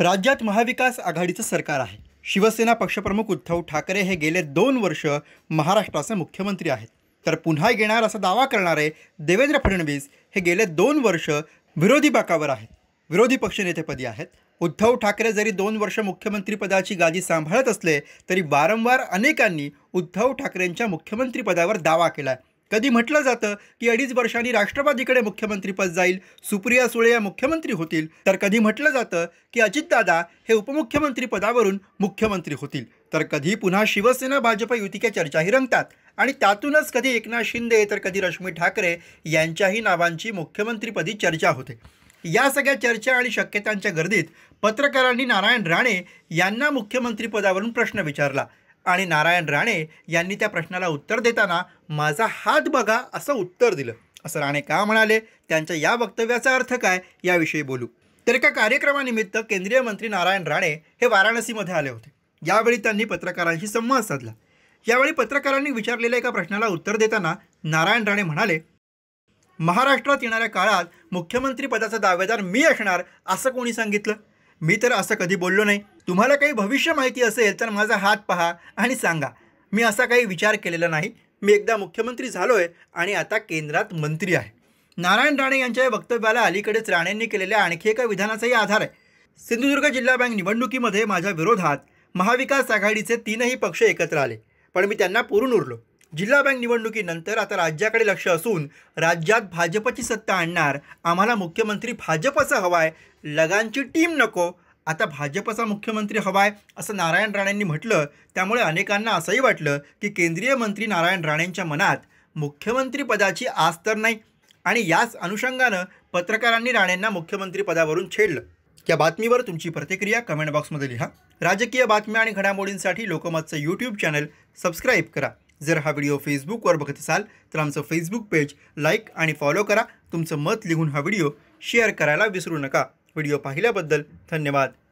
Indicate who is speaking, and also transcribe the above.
Speaker 1: राज्यात महाविकास आघाडीचं सरकार आहे शिवसेना पक्षप्रमुख उद्धव ठाकरे हे गेले दोन वर्ष महाराष्ट्राचे मुख्यमंत्री आहेत तर पुन्हा येणार असा दावा करणारे देवेंद्र फडणवीस हे गेले दोन वर्ष विरोधी बाकावर आहेत विरोधी पक्षनेतेपदी आहेत उद्धव ठाकरे जरी दोन वर्ष मुख्यमंत्रीपदाची गादी सांभाळत असले तरी वारंवार अनेकांनी उद्धव ठाकरेंच्या मुख्यमंत्रीपदावर दावा केला आहे कधी म्हटलं जातं की अडीच वर्षांनी राष्ट्रवादीकडे मुख्यमंत्रीपद जाईल सुप्रिया सुळे या मुख्यमंत्री होतील तर कधी म्हटलं जातं की अजितदादा हे उपमुख्यमंत्री पदावरून मुख्यमंत्री होतील तर कधी पुन्हा शिवसेना भाजप युतीच्या चर्चाही रंगतात आणि त्यातूनच कधी एकनाथ शिंदे तर कधी रश्मी ठाकरे यांच्याही नावांची मुख्यमंत्रीपदी चर्चा होते या सगळ्या चर्चा आणि शक्यतांच्या गर्दीत पत्रकारांनी नारायण राणे यांना मुख्यमंत्रीपदावरून प्रश्न विचारला आणि नारायण राणे यांनी त्या प्रश्नाला उत्तर देताना माझा हात बघा असं उत्तर दिलं असं राणे का म्हणाले त्यांच्या या वक्तव्याचा अर्थ काय याविषयी बोलू तर एका कार्यक्रमानिमित्त केंद्रीय मंत्री नारायण राणे हे वाराणसीमध्ये आले होते यावेळी त्यांनी पत्रकारांशी संवाद साधला यावेळी पत्रकारांनी विचारलेल्या एका प्रश्नाला उत्तर देताना नारायण राणे म्हणाले महाराष्ट्रात येणाऱ्या काळात मुख्यमंत्री पदाचा दावेदार मी असणार असं कोणी सांगितलं मी तर असं कधी बोललो नाही तुम्हाला काही भविष्य माहिती असेल तर माझा हात पहा आणि सांगा मी असा काही विचार केलेला नाही मी एकदा मुख्यमंत्री झालो आहे आणि आता केंद्रात मंत्री आहे नारायण राणे यांच्या या वक्तव्याला अलीकडेच राणेंनी केलेल्या आणखी एका विधानाचाही आधार आहे सिंधुदुर्ग जिल्हा बँक निवडणुकीमध्ये माझ्या विरोधात महाविकास आघाडीचे तीनही पक्ष एकत्र आले पण मी त्यांना पुरून उरलो जिल्हा बँक निवडणुकीनंतर आता राज्याकडे लक्ष असून राज्यात भाजपची सत्ता आणणार आम्हाला मुख्यमंत्री भाजपचा हवाय लगांची टीम नको आता भाजपचा मुख्यमंत्री हवाय असं नारायण राणेंनी म्हटलं त्यामुळे अनेकांना असंही वाटलं की केंद्रीय मंत्री नारायण राणेंच्या मनात मुख्यमंत्रीपदाची आस तर नाही आणि याच अनुषंगानं पत्रकारांनी राणेंना मुख्यमंत्रीपदावरून छेडलं या बातमीवर तुमची प्रतिक्रिया कमेंट बॉक्समध्ये लिहा राजकीय बातम्या आणि घडामोडींसाठी लोकमतचं यूट्यूब चॅनल सबस्क्राईब करा जर हा व्हिडिओ फेसबुकवर बघत असाल तर आमचं फेसबुक पेज लाईक आणि फॉलो करा तुमचं मत लिहून हा व्हिडिओ शेअर करायला विसरू नका व्हिडिओ पाहिल्याबद्दल धन्यवाद